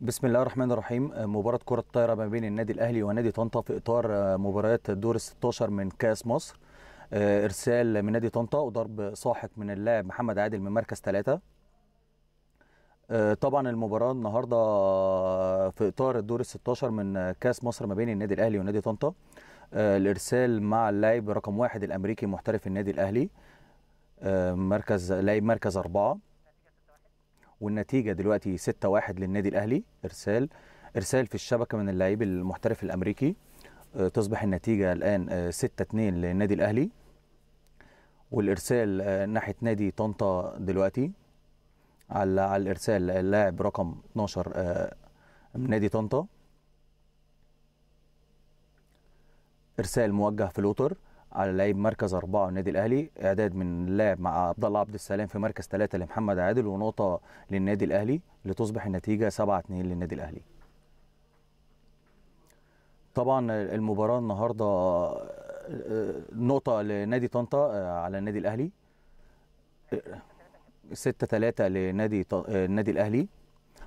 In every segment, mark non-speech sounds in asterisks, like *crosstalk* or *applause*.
بسم الله الرحمن الرحيم آه، مباراة كرة الطايرة ما بين النادي الأهلي ونادي طنطا في إطار آه، مباريات دور 16 من كأس مصر آه، إرسال من نادي طنطا وضرب ساحق من اللاعب محمد عادل من مركز ثلاثة طبعا المباراة النهاردة في إطار الدور 16 من كأس مصر ما بين النادي الأهلي ونادي طنطا الإرسال مع اللاعب رقم واحد الأمريكي محترف النادي الأهلي مركز لاعب مركز أربعة والنتيجه دلوقتي 6-1 للنادي الاهلي ارسال ارسال في الشبكه من اللعيب المحترف الامريكي آه، تصبح النتيجه الان 6-2 آه، للنادي الاهلي والارسال آه، ناحيه نادي طنطا دلوقتي على على الارسال اللاعب رقم 12 من نادي طنطا ارسال موجه في لوتر على لعيب مركز أربعة النادي الأهلي إعداد من اللاعب مع عبد الله عبد السلام في مركز ثلاثة لمحمد عادل ونقطة للنادي الأهلي لتصبح النتيجة 7 2 للنادي الأهلي طبعا المباراة النهاردة نقطة لنادي طنطا على النادي الأهلي 6 3 لنادي النادي الأهلي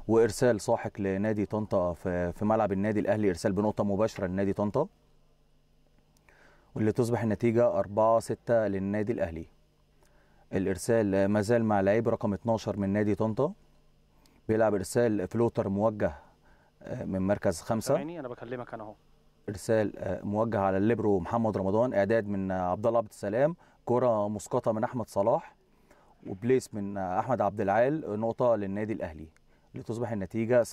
وارسال ساحق لنادي طنطا في ملعب النادي الاهلي ارسال بنقطه مباشره لنادي طنطا واللي تصبح النتيجة 4-6 للنادي الأهلي الإرسال ما زال مع لعيب رقم 12 من نادي طنطا بيلعب إرسال فلوتر موجه آه، من مركز خمسة أنا بكلمك أنا أهو إرسال آه، موجه على الليبرو محمد رمضان إعداد من عبد الله عبد السلام كرة مسقطة من أحمد صلاح وبليس من أحمد عبد العال نقطة للنادي الأهلي لتصبح النتيجة 7-4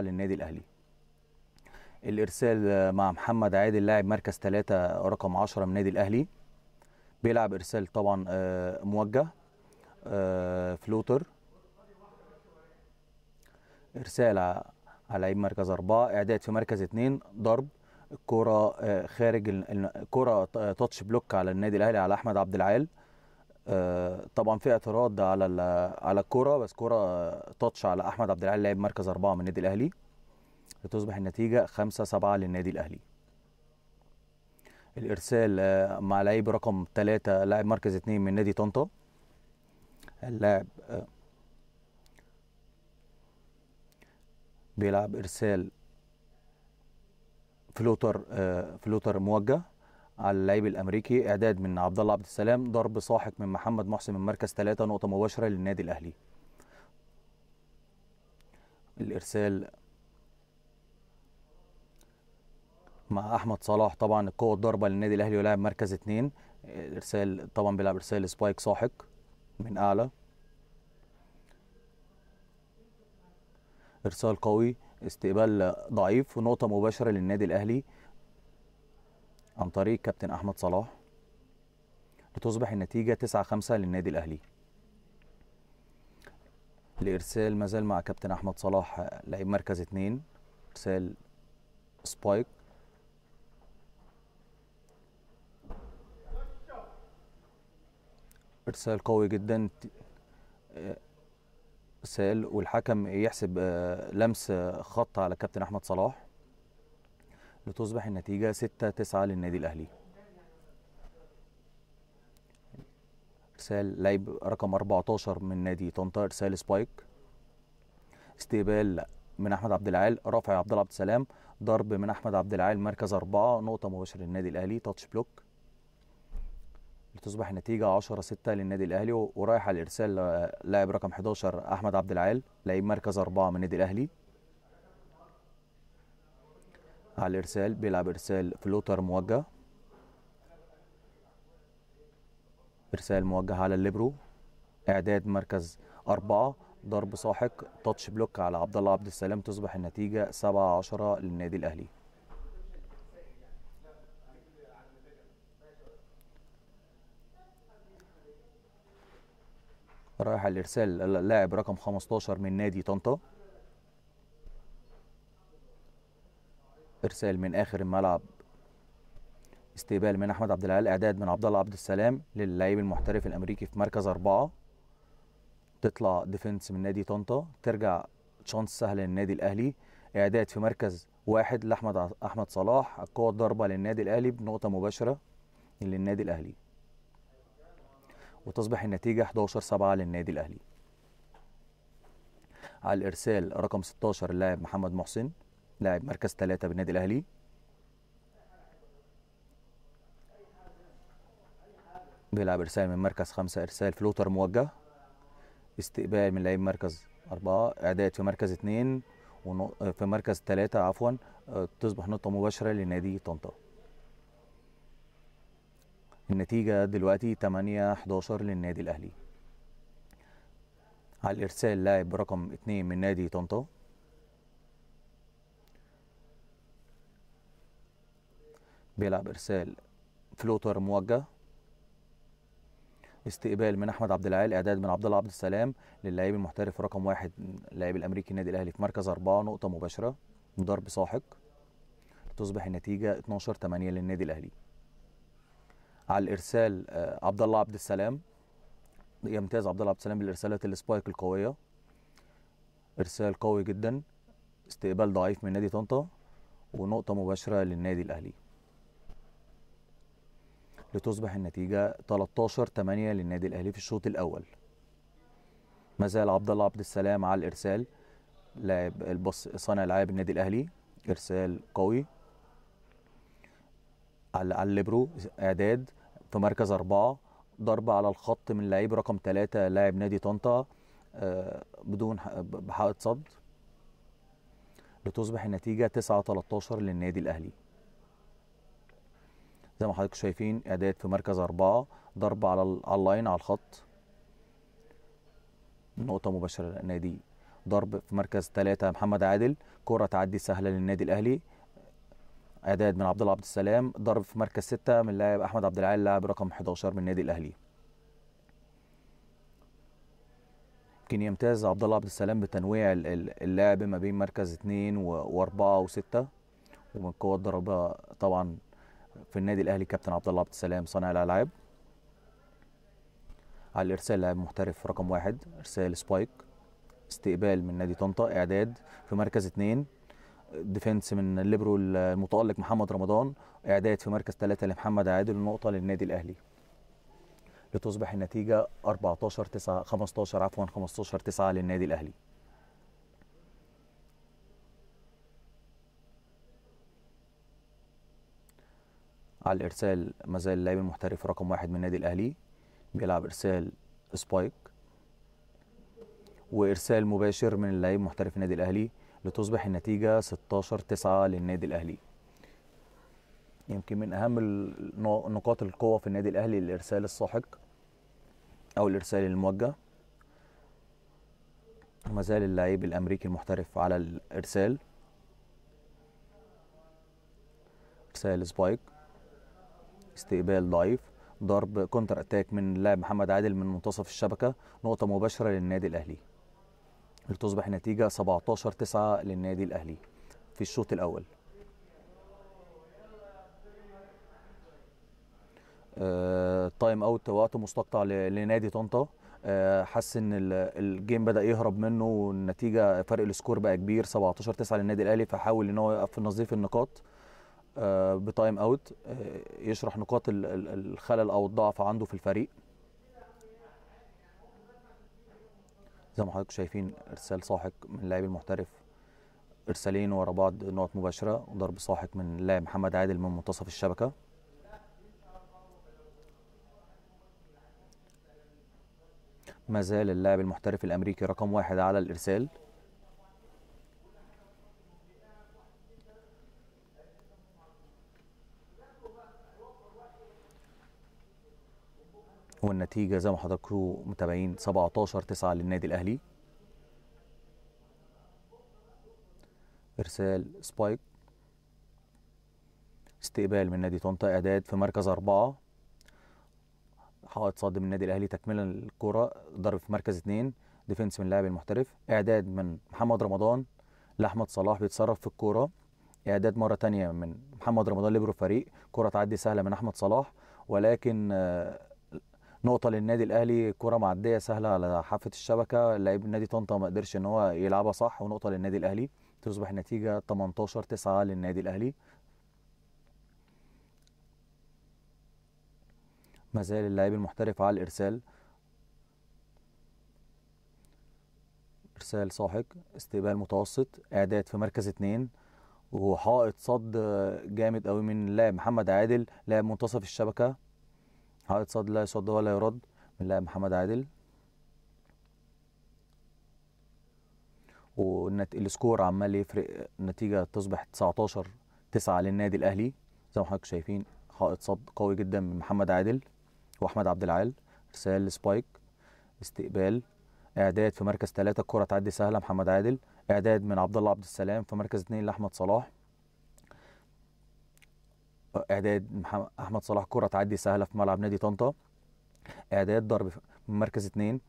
للنادي الأهلي الارسال مع محمد عادل لاعب مركز ثلاثة رقم 10 من النادي الاهلي بيلعب ارسال طبعا آه، موجه آه، فلوتر ارسال على لعيب مركز أربعة اعداد في مركز اثنين ضرب الكرة آه، خارج الكرة تاتش بلوك على النادي الاهلي على احمد عبد العال طبعا في اعتراض على على الكرة بس كرة تاتش على احمد عبد العال لاعب مركز أربعة من النادي الاهلي لتصبح النتيجة 5-7 للنادي الأهلي الإرسال آه، مع لعيب رقم 3 لاعب مركز 2 من نادي طنطا اللاعب آه، بيلعب إرسال فلوتر آه، فلوتر موجه على اللعيب الامريكي اعداد من عبد الله عبد السلام ضرب ساحق من محمد محسن من مركز ثلاثة نقطه مباشره للنادي الاهلي الارسال مع احمد صلاح طبعا القوه الضربه للنادي الاهلي ولاعب مركز اثنين ارسال طبعا بيلعب ارسال سبايك ساحق من اعلى ارسال قوي استقبال ضعيف ونقطه مباشره للنادي الاهلي عن طريق كابتن احمد صلاح لتصبح النتيجه 9 5 للنادي الاهلي الارسال مازال مع كابتن احمد صلاح لعيب مركز اثنين ارسال سبايك ارسال قوي جدا ارسال آه، والحكم يحسب آه، لمس خط على كابتن احمد صلاح لتصبح النتيجه 6 9 للنادي الاهلي ارسال لعيب رقم 14 من نادي طنطا ارسال سبايك استقبال من احمد عبد العال رافع عبد الله عبد السلام ضرب من احمد عبد العال مركز اربعه نقطه مباشره للنادي الاهلي تاتش بلوك لتصبح النتيجه 10 6 للنادي الاهلي ورايح على الارسال لاعب رقم 11 احمد عبد العال لعيب مركز اربعه من النادي الاهلي على الارسال بيلعب ارسال فلوتر موجه ارسال موجه على الليبرو اعداد مركز اربعه ضرب ساحق تاتش بلوك على عبد الله عبد السلام تصبح النتيجه 7 10 للنادي الاهلي رايح على الارسال اللاعب رقم 15 من نادي طنطا ارسال من اخر الملعب استقبال من احمد عبد العال اعداد من عبد الله عبد السلام للعيب المحترف الامريكي في مركز أربعة تطلع ديفنس من نادي طنطا ترجع تشانس سهل للنادي الاهلي اعداد في مركز واحد لاحمد احمد صلاح القوه ضربه للنادي الاهلي بنقطه مباشره للنادي الاهلي وتصبح النتيجة 11 7 للنادي الأهلي على الإرسال رقم 16 اللاعب محمد محسن لاعب مركز 3 بالنادي الأهلي بيلعب إرسال من مركز 5 إرسال فلوتر موجه استقبال من لعيب مركز 4 إعداد في مركز 2 في مركز 3 عفوا آه، تصبح نقطة مباشرة لنادي طنطا النتيجة دلوقتي 8-11 للنادي الأهلي على الإرسال لاعب رقم 2 من نادي طنطا بيلعب إرسال فلوتر موجه استقبال من احمد عبد العال اعداد من عبد الله عبد السلام للاعب المحترف رقم واحد اللاعب الامريكي النادي الاهلي في مركز اربعه نقطه مباشره ضرب ساحق تصبح النتيجه 12 8 للنادي الاهلي على الارسال آه، عبد الله عبد السلام يمتاز عبد الله عبد السلام بالارسالات السبايك القويه ارسال قوي جدا استقبال ضعيف من نادي طنطا ونقطه مباشره للنادي الاهلي لتصبح النتيجه 13 8 للنادي الاهلي في الشوط الاول ما زال عبد الله عبد السلام على الارسال لاعب صانع العاب النادي الاهلي ارسال قوي على الليبرو اعداد في مركز اربعه ضربه على الخط من لعيب رقم ثلاثه لاعب نادي طنطا آه، بدون بحائط صد لتصبح النتيجه 9 13 للنادي الاهلي زي ما حضراتكم شايفين اعداد في مركز اربعه ضربه على اللاين على الخط نقطه مباشره للنادي ضرب في مركز ثلاثة محمد عادل كرة تعدي سهلة للنادي الأهلي اعداد من عبد الله عبد السلام ضرب في مركز 6 من اللاعب احمد عبد العال لاعب رقم 11 من النادي الاهلي يمكن يمتاز عبد الله عبد السلام بتنويع اللعب ما بين مركز 2 و4 و6 ومن قوه ضربه طبعا في النادي الاهلي كابتن عبد الله عبد السلام صانع الالعاب على الارسال لاعب محترف رقم واحد ارسال سبايك استقبال من نادي طنطا اعداد في مركز اثنين ديفنس من الليبرو المتألق محمد رمضان إعداد في مركز ثلاثة لمحمد عادل نقطة للنادي الأهلي لتصبح النتيجة 14 9 15 عفوا 15 9 للنادي الأهلي على الإرسال ما زال اللاعب المحترف رقم واحد من النادي الأهلي بيلعب إرسال سبايك وإرسال مباشر من اللاعب المحترف النادي الأهلي لتصبح النتيجه 16 9 للنادي الاهلي يمكن من اهم نقاط القوه في النادي الاهلي الارسال الساحق او الارسال الموجه وما زال اللاعب الامريكي المحترف على الارسال ارسال سبايك استقبال ضعيف ضرب كونتر اتاك من اللاعب محمد عادل من منتصف الشبكه نقطه مباشره للنادي الاهلي لتصبح النتيجه 17 9 للنادي الاهلي في الشوط الاول تايم آه، اوت وقت مستقطع لنادي طنطا آه، حس ان الجيم بدا يهرب منه والنتيجه فرق السكور بقى كبير 17 9 للنادي الاهلي فحاول ان هو يقف في نظيف النقاط آه، بتايم اوت يشرح نقاط الخلل او الضعف عنده في الفريق زي ما حضراتكم شايفين ارسال ساحق من اللاعب المحترف ارسالين ورا بعض نقط مباشره وضرب ساحق من اللاعب محمد عادل من منتصف الشبكه ما زال اللاعب المحترف الامريكي رقم واحد على الارسال والنتيجه زي ما حضراتكم متابعين 17 9 للنادي الاهلي ارسال سبايك استقبال من نادي طنطا اعداد في مركز أربعة حائط صد من النادي الاهلي تكمله الكره ضرب في مركز اثنين ديفنس من اللاعب المحترف اعداد من محمد رمضان لاحمد صلاح بيتصرف في الكوره اعداد مره تانية من محمد رمضان ليبرو فريق كره تعدي سهله من احمد صلاح ولكن آه، نقطه للنادي الاهلي كره معديه سهله على حافه الشبكه لعيب نادي طنطا ما قدرش ان هو يلعبها صح ونقطه للنادي الاهلي تصبح النتيجه 18 9 للنادي الاهلي ما زال اللاعب المحترف على الارسال ارسال ساحق استقبال متوسط اعداد في مركز اتنين وحائط صد جامد قوي من اللاعب محمد عادل لاعب منتصف الشبكه حائط صد لا يصد ولا يرد من لاعب محمد عادل والسكور عمال يفرق النتيجه تصبح 19 9 للنادي الاهلي زي ما حضرتك شايفين حائط صد قوي جدا من محمد عادل واحمد عبد العال ارسال سبايك استقبال اعداد في مركز ثلاثة الكره تعدي سهله محمد عادل اعداد من عبد الله عبد السلام في مركز اثنين لاحمد صلاح اعداد احمد صلاح كره تعدي سهله في ملعب نادي طنطا اعداد ضرب مركز اثنين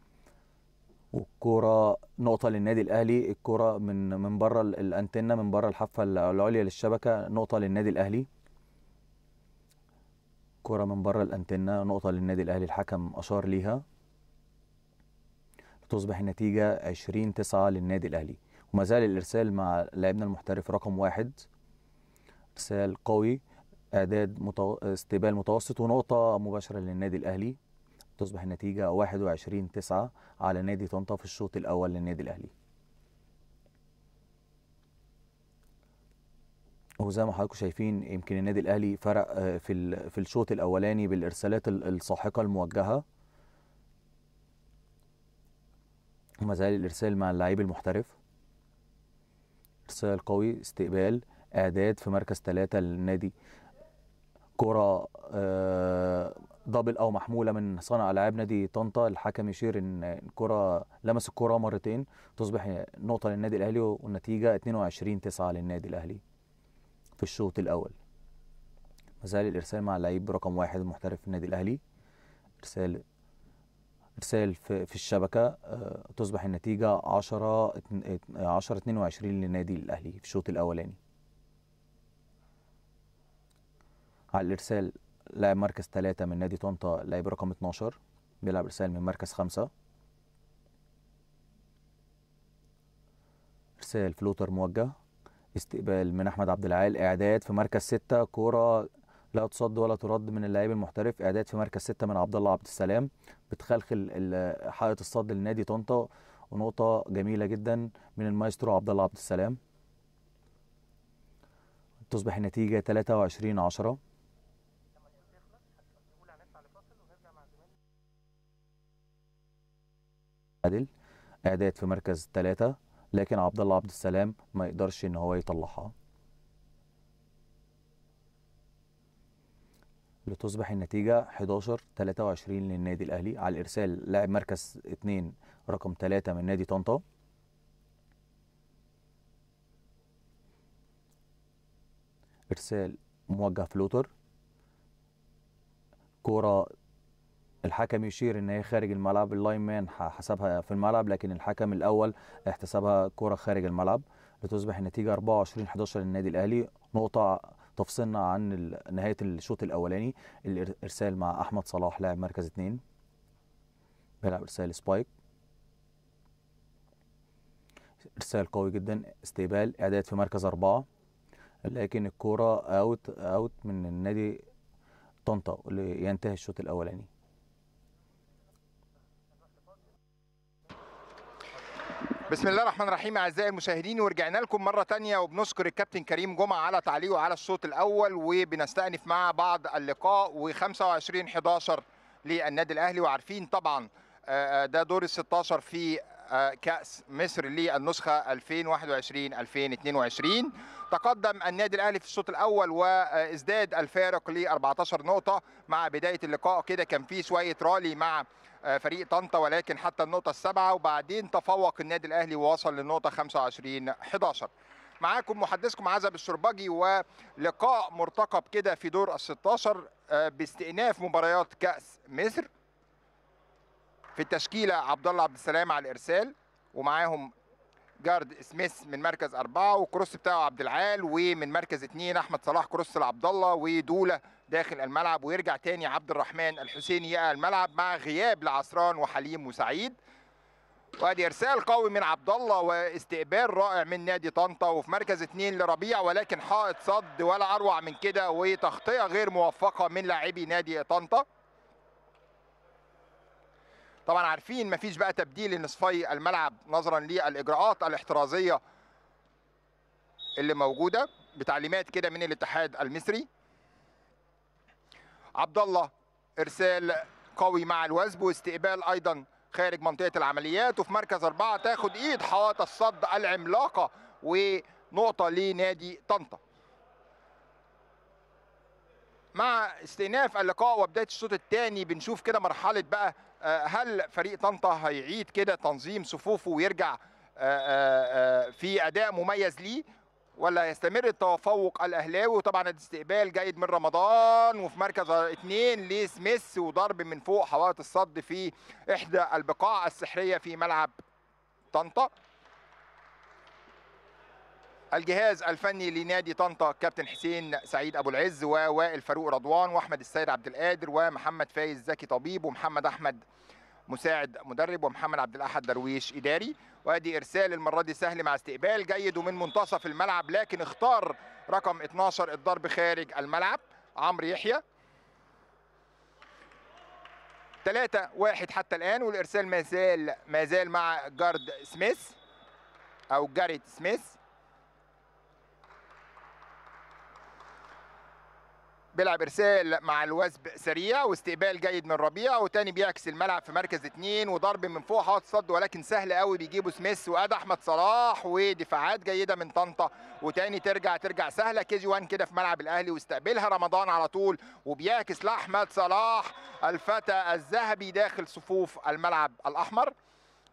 والكرة نقطة للنادي الأهلي الكرة من من بره الأنتنة من بره الحافة العليا للشبكة نقطة للنادي الأهلي كرة من بره الأنتنة نقطة للنادي الأهلي الحكم أشار ليها تصبح النتيجة 20 9 للنادي الأهلي وما زال الإرسال مع لاعبنا المحترف رقم واحد إرسال قوي اعداد متو... استقبال متوسط ونقطه مباشره للنادي الاهلي تصبح النتيجه 21 9 على نادي طنطا في الشوط الاول للنادي الاهلي وزي ما حضراتكم شايفين يمكن النادي الاهلي فرق آه، في في الشوط الاولاني بالارسالات الساحقه الموجهه وما زال الارسال مع اللعيب المحترف ارسال قوي استقبال اعداد في مركز ثلاثة للنادي كرة آه، دبل او محموله من صانع العاب نادي طنطا الحكم يشير ان الكره لمس الكره مرتين تصبح نقطه للنادي الاهلي والنتيجه 22 9 للنادي الاهلي في الشوط الاول مازال الارسال مع اللعيب رقم واحد المحترف في النادي الاهلي ارسال ارسال في, في الشبكه آه، تصبح النتيجه 10 10 22 للنادي الاهلي في الشوط الاولاني على الارسال لاعب مركز ثلاثة من نادي طنطا لاعب رقم 12 بيلعب ارسال من مركز خمسة ارسال فلوتر موجه استقبال من احمد عبد العال اعداد في مركز ستة كرة لا تصد ولا ترد من اللاعب المحترف اعداد في مركز ستة من عبد الله عبد السلام بتخلخل حائط الصد لنادي طنطا ونقطة جميلة جدا من المايسترو عبد الله عبد السلام تصبح النتيجة 23 10 عادل اعداد في مركز ثلاثة لكن عبد الله عبد السلام ما يقدرش ان هو يطلعها لتصبح النتيجة 11 23 للنادي الأهلي على الإرسال لاعب مركز 2 رقم 3 من نادي طنطا إرسال موجه فلوتر كرة الحكم يشير ان هي خارج الملعب اللاين مان حسبها في الملعب لكن الحكم الاول احتسبها كره خارج الملعب لتصبح النتيجه 24 11 للنادي الاهلي نقطه تفصلنا عن نهايه الشوط الاولاني الارسال مع احمد صلاح لاعب مركز اثنين بيلعب ارسال سبايك ارسال قوي جدا استقبال اعداد في مركز اربعه لكن الكوره اوت اوت من النادي طنطا لينتهي الشوط الاولاني بسم الله الرحمن الرحيم اعزائي المشاهدين ورجعنا لكم مره ثانيه وبنشكر الكابتن كريم جمعه على تعليقه على الشوط الاول وبنستأنف مع بعض اللقاء و25 11 للنادي الاهلي وعارفين طبعا آه، آه، ده دور ال 16 في آه، كأس مصر للنسخة 2021-2022 تقدم النادي الأهلي في الشوط الأول وازداد الفارق ل 14 نقطة مع بداية اللقاء كده كان في شوية رالي مع آه، فريق طنطا ولكن حتى النقطه السابعه وبعدين تفوق النادي الاهلي ووصل للنقطه 25 11 معاكم محدثكم عزب الشربجي ولقاء مرتقب كده في دور ال 16 آه، باستئناف مباريات كاس مصر في التشكيله عبد الله عبد السلام على الارسال ومعاهم جارد سميث من مركز أربعة والكروس بتاعه عبد العال ومن مركز اثنين أحمد صلاح كروس لعبد الله ودولة داخل الملعب ويرجع تاني عبد الرحمن الحسيني الملعب مع غياب لعصران وحليم وسعيد وادي ارسال قوي من عبد الله واستقبال رائع من نادي طنطا وفي مركز اثنين لربيع ولكن حائط صد ولا اروع من كده وتغطيه غير موفقه من لاعبي نادي طنطا طبعا عارفين مفيش بقى تبديل لنصفي الملعب نظرا للاجراءات الاحترازيه اللي موجوده بتعليمات كده من الاتحاد المصري عبد الله ارسال قوي مع الوزب واستقبال ايضا خارج منطقه العمليات وفي مركز اربعه تاخد ايد حواطه الصد العملاقه ونقطه لنادي طنطا. مع استئناف اللقاء وبدايه الشوط الثاني بنشوف كده مرحله بقى آه، هل فريق طنطا هيعيد كده تنظيم صفوفه ويرجع آه، آه، في اداء مميز ليه ولا يستمر التفوق الاهلاوي وطبعا الاستقبال جيد من رمضان وفي مركز اثنين لسميث وضرب من فوق حوائط الصد في احدى البقاع السحريه في ملعب طنطا الجهاز الفني لنادي طنطا كابتن حسين سعيد ابو العز ووائل فاروق رضوان واحمد السيد عبد القادر ومحمد فايز زكي طبيب ومحمد احمد مساعد مدرب ومحمد عبد الاحد درويش اداري وادي ارسال المره دي سهل مع استقبال جيد ومن منتصف الملعب لكن اختار رقم 12 الضرب خارج الملعب عمرو يحيى 3 1 حتى الان والارسال ما زال ما زال مع جارد سميث او جاريت سميث بيلعب ارسال مع الوثب سريع واستقبال جيد من ربيع وتاني بيعكس الملعب في مركز اثنين وضرب من فوق حاط صد ولكن سهل قوي بيجيبه سميث واد احمد صلاح ودفاعات جيده من طنطا وتاني ترجع ترجع سهله كي جي وان كده في ملعب الاهلي واستقبلها رمضان على طول وبيعكس لاحمد صلاح الفتى الذهبي داخل صفوف الملعب الاحمر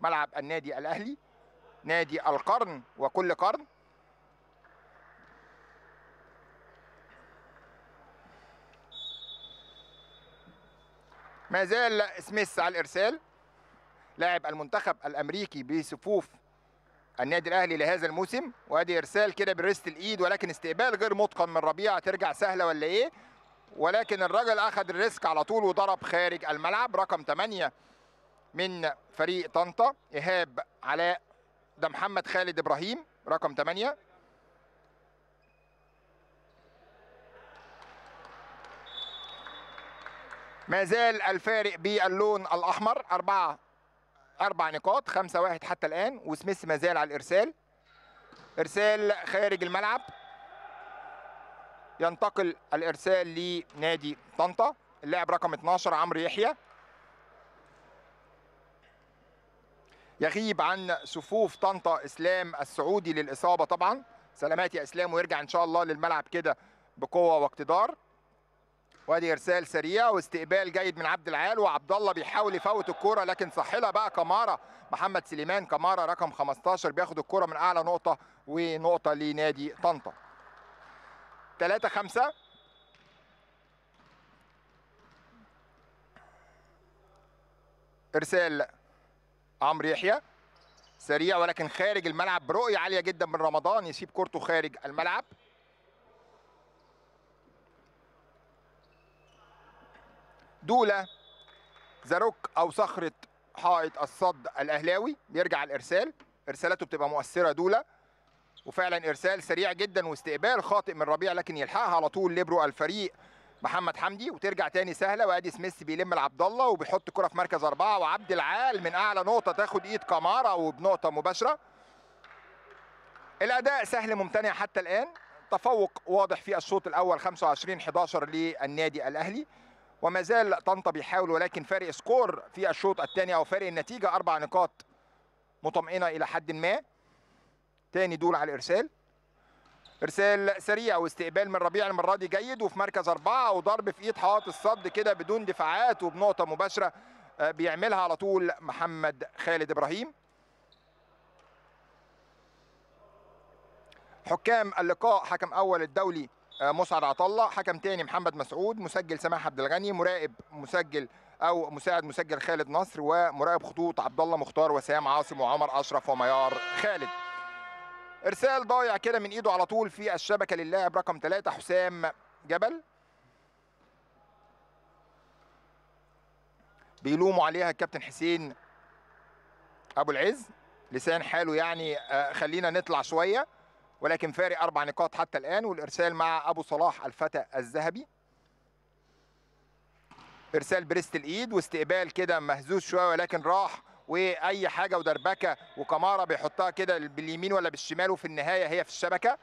ملعب النادي الاهلي نادي القرن وكل قرن ما زال سميث على الارسال لاعب المنتخب الامريكي بصفوف النادي الاهلي لهذا الموسم وادي ارسال كده بالريست الايد ولكن استقبال غير متقن من ربيعه ترجع سهله ولا ايه ولكن الراجل اخذ الريسك على طول وضرب خارج الملعب رقم 8 من فريق طنطا ايهاب علاء ده محمد خالد ابراهيم رقم 8 ما زال الفارق باللون الاحمر اربعه اربع نقاط خمسة واحد حتى الان وسميث ما زال على الارسال ارسال خارج الملعب ينتقل الارسال لنادي طنطا اللاعب رقم 12 عمرو يحيى يغيب عن صفوف طنطا اسلام السعودي للاصابه طبعا سلامات يا اسلام ويرجع ان شاء الله للملعب كده بقوه واقتدار وادي ارسال سريع واستقبال جيد من عبد العال وعبد الله بيحاول يفوت الكوره لكن صاحلها بقى كماره محمد سليمان كماره رقم 15 بياخد الكوره من اعلى نقطه ونقطه لنادي طنطا 3 5 ارسال عمرو يحيى سريع ولكن خارج الملعب برؤيه عاليه جدا من رمضان يسيب كورته خارج الملعب دولا زاروك أو صخرة حائط الصد الأهلاوي بيرجع الإرسال إرسالاته بتبقى مؤثرة دولا وفعلا إرسال سريع جدا واستقبال خاطئ من ربيع لكن يلحقها على طول ليبرو الفريق محمد حمدي وترجع تاني سهله وادي سميث بيلم لعبد الله وبيحط كره في مركز اربعه وعبد العال من اعلى نقطه تاخد ايد كامارا وبنقطه مباشره. الاداء سهل ممتنع حتى الان تفوق واضح في الشوط الاول 25 11 للنادي الاهلي وما زال طنطا بيحاول ولكن فارق سكور في الشوط الثاني او فارق النتيجه اربع نقاط مطمئنه الى حد ما تاني دول على الارسال ارسال سريع واستقبال من ربيع المره دي جيد وفي مركز اربعه وضرب في ايد حائط الصد كده بدون دفاعات وبنقطه مباشره آه، بيعملها على طول محمد خالد ابراهيم حكام اللقاء حكم اول الدولي آه، مسعد عطله حكم تاني محمد مسعود مسجل سماح عبد الغني مراقب مسجل او مساعد مسجل خالد نصر ومراقب خطوط عبد الله مختار وسام عاصم وعمر اشرف وميار خالد ارسال ضايع كده من ايده على طول في الشبكه للاعب رقم 3 حسام جبل بيلوموا عليها الكابتن حسين ابو العز لسان حاله يعني آه، خلينا نطلع شويه ولكن فارق أربع نقاط حتى الآن والإرسال مع أبو صلاح الفتى الذهبي إرسال بريست الإيد واستقبال كده مهزوز شوية ولكن راح واي حاجه ودربكه وكماره بيحطها كده باليمين ولا بالشمال وفي النهايه هي في الشبكه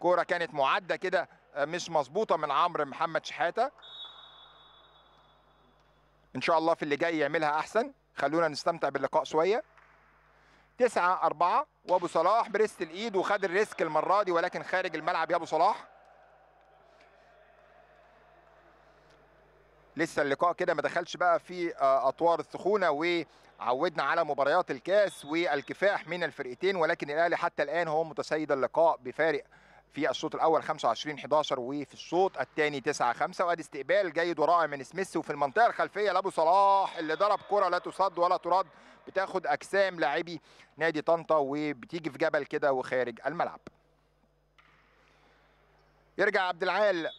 كوره كانت معده كده مش مظبوطه من عمرو محمد شحاته ان شاء الله في اللي جاي يعملها احسن خلونا نستمتع باللقاء شويه 9 4 وابو صلاح برست الايد وخد الريسك المره دي ولكن خارج الملعب يا ابو صلاح لسه اللقاء كده ما دخلش بقى في آه، اطوار السخونه وعودنا على مباريات الكاس والكفاح من الفرقتين ولكن الاهلي حتى الان هو متسيد اللقاء بفارق في الشوط الاول 25 11 وفي الشوط الثاني 9 5 وادي استقبال جيد ورائع من سميث وفي المنطقه الخلفيه لابو صلاح اللي ضرب كره لا تصد ولا ترد بتاخد اجسام لاعبي نادي طنطا وبتيجي في جبل كده وخارج الملعب يرجع عبد العال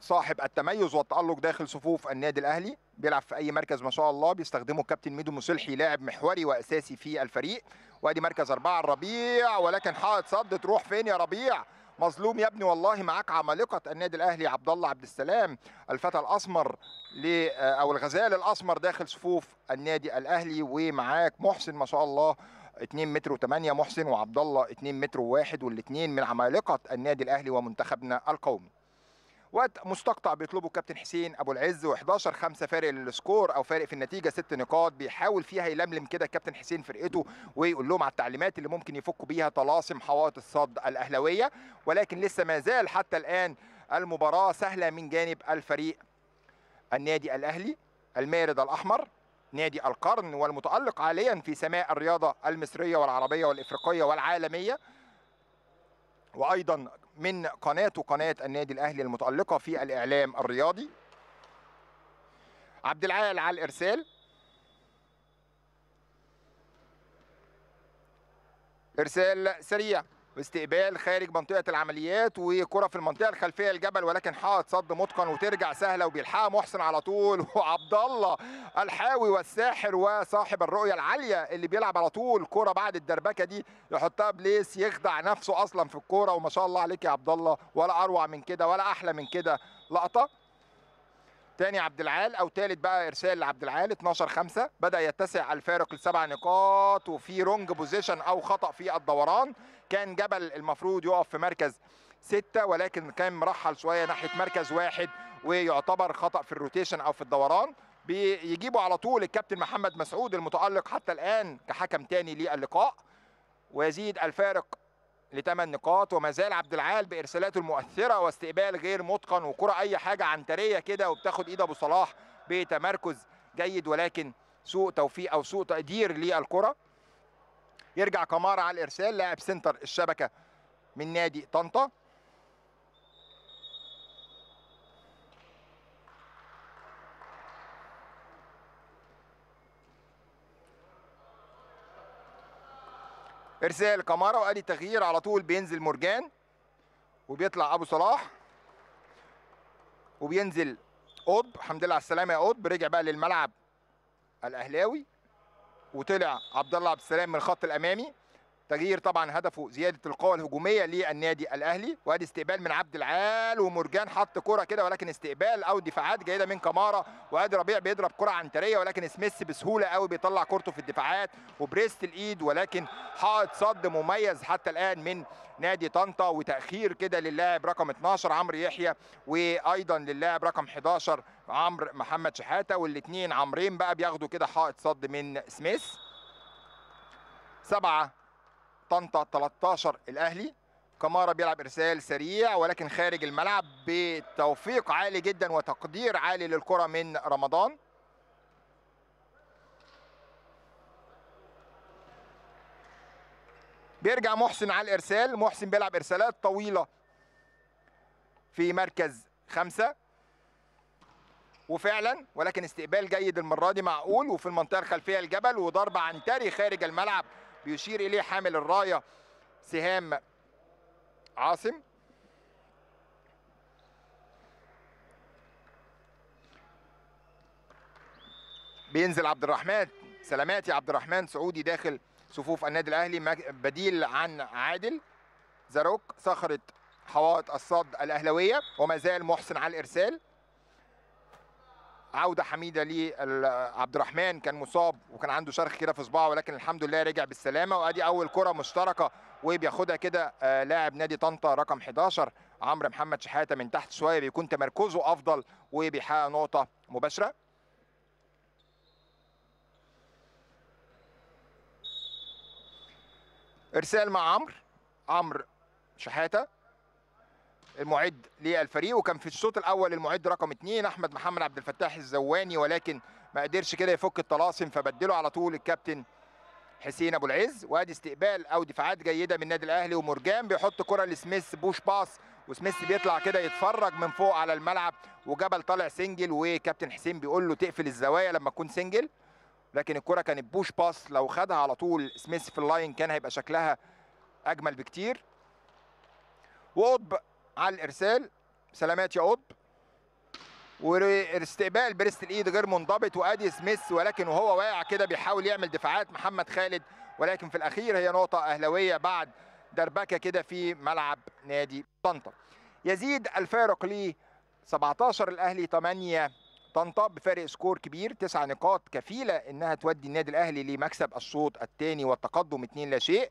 صاحب التميز والتألق داخل صفوف النادي الأهلي بيلعب في أي مركز ما شاء الله بيستخدمه الكابتن ميدو مسلحي لاعب محوري وأساسي في الفريق وادي مركز أربعة الربيع ولكن حائط صد تروح فين يا ربيع مظلوم يا ابني والله معاك عمالقه النادي الاهلي عبد الله عبد السلام الفتى الاسمر ل آه، او الغزال الاسمر داخل صفوف النادي الاهلي ومعاك محسن ما شاء الله 2 متر و8 محسن وعبد الله 2 متر و1 والاثنين من عمالقه النادي الاهلي ومنتخبنا القومي وقت مستقطع بيطلبه الكابتن حسين ابو العز و11 5 فارق للسكور او فارق في النتيجه ست نقاط بيحاول فيها يلملم كده الكابتن حسين فرقته ويقول لهم على التعليمات اللي ممكن يفكوا بيها طلاسم حوائط الصد الاهلاويه ولكن لسه ما زال حتى الان المباراه سهله من جانب الفريق النادي الاهلي المارد الاحمر نادي القرن والمتالق عاليا في سماء الرياضه المصريه والعربيه والافريقيه والعالميه وايضا من قناته قناه النادي الاهلي المتالقه في الاعلام الرياضي عبد العال على الارسال ارسال سريع واستقبال خارج منطقه العمليات وكره في المنطقه الخلفيه الجبل ولكن حائط صد متقن وترجع سهله وبيلحقها محسن على طول *laughs* وعبد الله الحاوي والساحر وصاحب الرؤيه العاليه اللي بيلعب على طول كره بعد الدربكه دي يحطها بليس يخدع نفسه اصلا في الكوره وما شاء الله عليك يا عبد الله ولا اروع من كده ولا احلى من كده لقطه تاني عبد العال او تالت بقى ارسال لعبد العال 12 5 بدا يتسع الفارق لسبع نقاط وفي رونج بوزيشن او خطا في الدوران كان جبل المفروض يقف في مركز ستة ولكن كان مرحل شويه ناحيه مركز واحد ويعتبر خطا في الروتيشن او في الدوران بيجيبوا على طول الكابتن محمد مسعود المتالق حتى الان كحكم تاني للقاء ويزيد الفارق لثمان نقاط وما زال عبد العال بارسالاته المؤثره واستقبال غير متقن وكره اي حاجه عنتريه كده وبتاخد ايد ابو صلاح بتمركز جيد ولكن سوء توفيق او سوء تقدير للكره يرجع كمارا على الارسال لاعب سنتر الشبكه من نادي طنطا ارسال كمارا وادي تغيير على طول بينزل مرجان وبيطلع ابو صلاح وبينزل قطب الحمد لله على السلامه يا قطب رجع بقى للملعب الاهلاوي وطلع عبد الله عبد السلام من الخط الامامي تغيير طبعا هدفه زياده القوه الهجوميه للنادي الاهلي وادي استقبال من عبد العال ومرجان حط كره كده ولكن استقبال او دفاعات جيده من كماره وادي ربيع بيضرب كره عنتريه ولكن سميث بسهوله قوي بيطلع كورته في الدفاعات وبريست الايد ولكن حائط صد مميز حتى الان من نادي طنطا وتاخير كده للاعب رقم 12 عمرو يحيى وايضا للاعب رقم 11 عمرو محمد شحاته والاثنين عمرين بقى بياخدوا كده حائط صد من سميث سبعه طنطا 13 الاهلي كمارا بيلعب ارسال سريع ولكن خارج الملعب بتوفيق عالي جدا وتقدير عالي للكره من رمضان بيرجع محسن على الارسال محسن بيلعب ارسالات طويله في مركز خمسة وفعلا ولكن استقبال جيد المره دي معقول وفي المنطقه الخلفيه الجبل وضربه عن تاري خارج الملعب بيشير إليه حامل الراية سهام عاصم بينزل عبد الرحمن سلامات يا عبد الرحمن سعودي داخل صفوف النادي الاهلي بديل عن عادل زاروك صخره حوائط الصد الاهلاويه وما زال محسن على الارسال عوده حميده لعبد الرحمن كان مصاب وكان عنده شرخ كده في صباعه ولكن الحمد لله رجع بالسلامه وادي اول كره مشتركه وبياخدها كده آه، لاعب نادي طنطا رقم 11 عمرو محمد شحاته من تحت شويه بيكون تمركزه افضل وبيحقق نقطه مباشره ارسال مع عمرو عمرو شحاته المعد للفريق وكان في الشوط الاول المعد رقم اثنين احمد محمد عبد الفتاح الزواني ولكن ما قدرش كده يفك الطلاسم فبدله على طول الكابتن حسين ابو العز وادي استقبال او دفاعات جيده من النادي الاهلي ومرجان بيحط كره لسميث بوش باص وسميث بيطلع كده يتفرج من فوق على الملعب وجبل طالع سنجل وكابتن حسين بيقول له تقفل الزوايا لما تكون سنجل لكن الكره كانت بوش باص لو خدها على طول سميث في اللاين كان هيبقى شكلها اجمل بكتير وقطب على الارسال سلامات يا قطب واستقبال بريست الايد غير منضبط وادي سميث ولكن وهو واقع كده بيحاول يعمل دفاعات محمد خالد ولكن في الاخير هي نقطه اهلاويه بعد دربكه كده في ملعب نادي طنطا يزيد الفارق ل 17 الاهلي 8 طنطا بفارق سكور كبير تسع نقاط كفيله انها تودي النادي الاهلي لمكسب الشوط الثاني والتقدم 2 لا شيء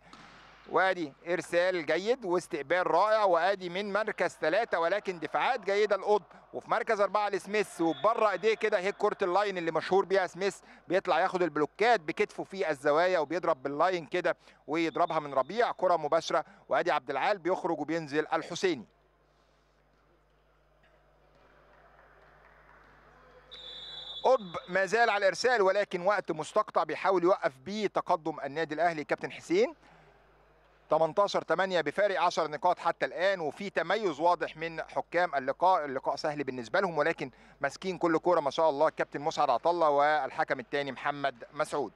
وادي ارسال جيد واستقبال رائع وادي من مركز ثلاثه ولكن دفاعات جيده لقطب وفي مركز اربعه لسميث وبره ايديه كده هيك كره اللاين اللي مشهور بيها سميث بيطلع ياخد البلوكات بكتفه في الزوايا وبيضرب باللاين كده ويضربها من ربيع كره مباشره وادي عبد العال بيخرج وبينزل الحسيني قطب ما زال على الارسال ولكن وقت مستقطع بيحاول يوقف بيه تقدم النادي الاهلي كابتن حسين 18 8 بفارق 10 نقاط حتى الان وفي تميز واضح من حكام اللقاء اللقاء سهل بالنسبه لهم ولكن ماسكين كل كوره ما شاء الله الكابتن مسعد عطله والحكم الثاني محمد مسعود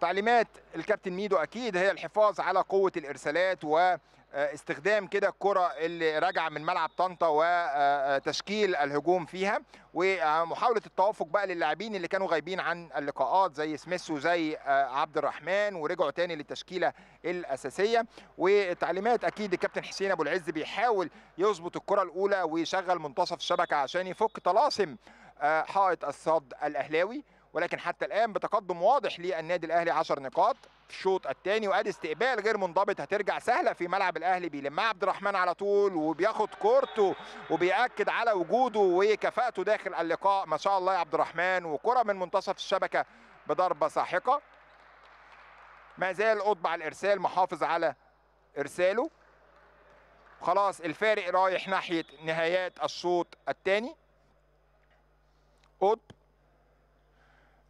تعليمات الكابتن ميدو اكيد هي الحفاظ على قوه الارسالات و آه، استخدام كده الكره اللي راجعه من ملعب طنطا وتشكيل آه، آه، الهجوم فيها ومحاوله التوافق بقى للاعبين اللي كانوا غايبين عن اللقاءات زي سميث وزي عبد الرحمن ورجعوا تاني للتشكيله الاساسيه وتعليمات اكيد الكابتن حسين ابو العز بيحاول يظبط الكره الاولى ويشغل منتصف الشبكه عشان يفك طلاسم حائط الصد الاهلاوي ولكن حتى الان بتقدم واضح للنادي الاهلي 10 نقاط في الشوط الثاني وادي استقبال غير منضبط هترجع سهله في ملعب الاهلي بيلمها عبد الرحمن على طول وبياخد كورته وبياكد على وجوده وكفاءته داخل اللقاء ما شاء الله يا عبد الرحمن وكره من منتصف الشبكه بضربه ساحقه ما زال اطبع الارسال محافظ على ارساله خلاص الفارق رايح ناحيه نهايات الشوط الثاني قطب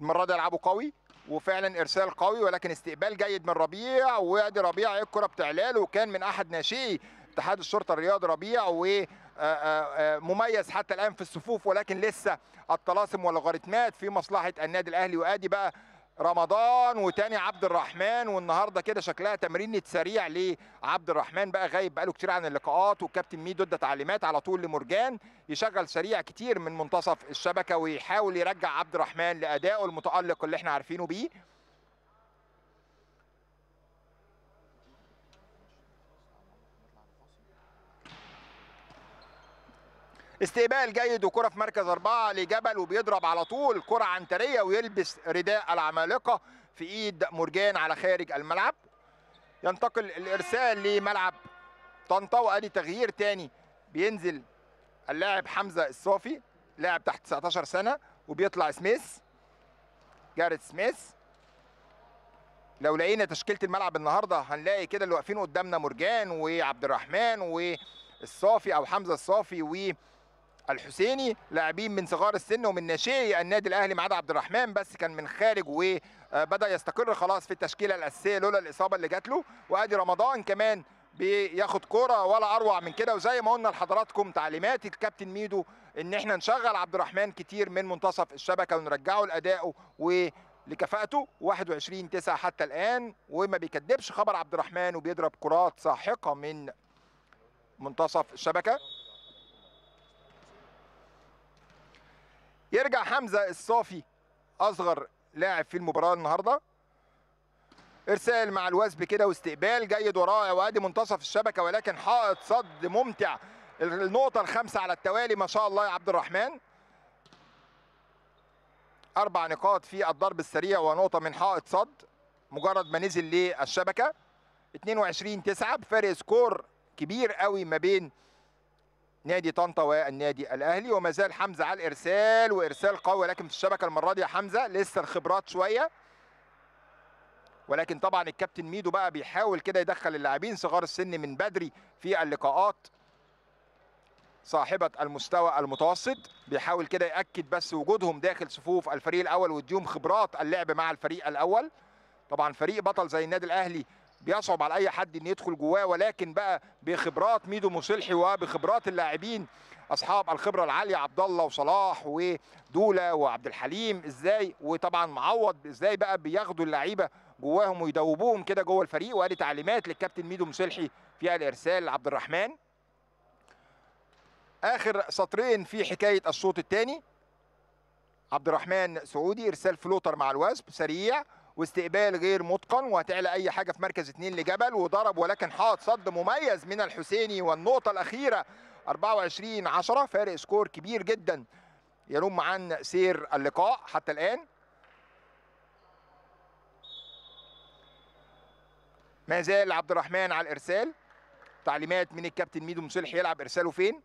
المره دي لعبه قوي وفعلا ارسال قوي ولكن استقبال جيد من ربيع وادي ربيع الكره بتعلاله وكان من احد ناشئي اتحاد الشرطه الرياضي ربيع و مميز حتى الان في الصفوف ولكن لسه الطلاسم واللوغاريتمات في مصلحه النادي الاهلي وادي بقى رمضان وتاني عبد الرحمن والنهارده كده شكلها تمرين سريع لعبد الرحمن بقى غايب بقاله كتير عن اللقاءات والكابتن ميدو ادى تعليمات على طول لمرجان يشغل سريع كتير من منتصف الشبكه ويحاول يرجع عبد الرحمن لادائه المتالق اللي احنا عارفينه بيه استقبال جيد وكره في مركز اربعه لجبل وبيضرب على طول كره عنتريه ويلبس رداء العمالقه في ايد مرجان على خارج الملعب ينتقل الارسال لملعب طنطا وادي تغيير تاني بينزل اللاعب حمزه الصافي لاعب تحت 19 سنه وبيطلع سميث جاريت سميث لو لقينا تشكيله الملعب النهارده هنلاقي كده اللي واقفين قدامنا مرجان وعبد الرحمن والصافي او حمزه الصافي و الحسيني لاعبين من صغار السن ومن ناشئي النادي الاهلي ما عدا عبد الرحمن بس كان من خارج وبدا آه، يستقر خلاص في التشكيله الاساسيه لولا الاصابه اللي جات له وادي رمضان كمان بياخد كوره ولا اروع من كده وزي ما قلنا لحضراتكم تعليمات الكابتن ميدو ان احنا نشغل عبد الرحمن كتير من منتصف الشبكه ونرجعه لادائه و لكفاءته 21 9 حتى الان وما بيكدبش خبر عبد الرحمن وبيضرب كرات ساحقه من منتصف الشبكه يرجع حمزه الصافي اصغر لاعب في المباراه النهارده ارسال مع الوثب كده واستقبال جيد ورائع وادي منتصف الشبكه ولكن حائط صد ممتع النقطه الخامسه على التوالي ما شاء الله يا عبد الرحمن اربع نقاط في الضرب السريع ونقطه من حائط صد مجرد ما نزل للشبكه 22 9 بفارق سكور كبير قوي ما بين نادي طنطا والنادي الاهلي وما زال حمزه على الارسال وارسال قوي لكن في الشبكه المره دي يا حمزه لسه الخبرات شويه ولكن طبعا الكابتن ميدو بقى بيحاول كده يدخل اللاعبين صغار السن من بدري في اللقاءات صاحبة المستوى المتوسط بيحاول كده يأكد بس وجودهم داخل صفوف الفريق الأول ويديهم خبرات اللعب مع الفريق الأول طبعا فريق بطل زي النادي الأهلي بيصعب على اي حد ان يدخل جواه ولكن بقى بخبرات ميدو مصلحي وبخبرات اللاعبين اصحاب الخبره العاليه عبد الله وصلاح ودوله وعبد الحليم ازاي وطبعا معوض ازاي بقى بياخدوا اللعيبه جواهم ويدوبوهم كده جوه الفريق وادي تعليمات للكابتن ميدو مصلحي فيها الارسال لعبد الرحمن اخر سطرين في حكايه الشوط الثاني عبد الرحمن سعودي ارسال فلوتر مع الوسب سريع واستقبال غير متقن وهتعلى اي حاجه في مركز اثنين لجبل وضرب ولكن حاط صد مميز من الحسيني والنقطه الاخيره 24 10 فارق سكور كبير جدا يلوم عن سير اللقاء حتى الان ما زال عبد الرحمن على الارسال تعليمات من الكابتن ميدو مصلح يلعب ارساله فين